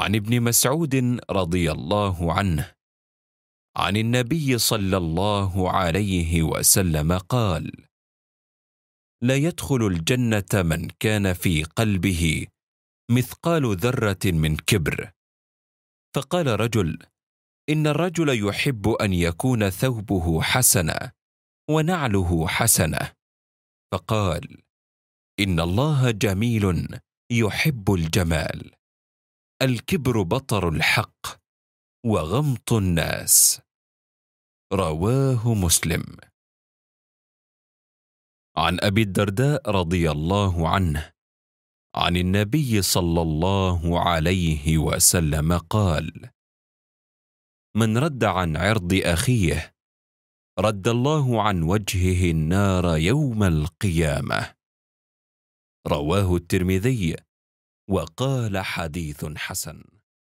عن ابن مسعود رضي الله عنه عن النبي صلى الله عليه وسلم قال لا يدخل الجنه من كان في قلبه مثقال ذره من كبر فقال رجل ان الرجل يحب ان يكون ثوبه حسنا ونعله حسنه فقال ان الله جميل يحب الجمال الكبر بطر الحق وغمط الناس رواه مسلم عن ابي الدرداء رضي الله عنه عن النبي صلى الله عليه وسلم قال من رد عن عرض اخيه رد الله عن وجهه النار يوم القيامه رواه الترمذي وقال حديث حسن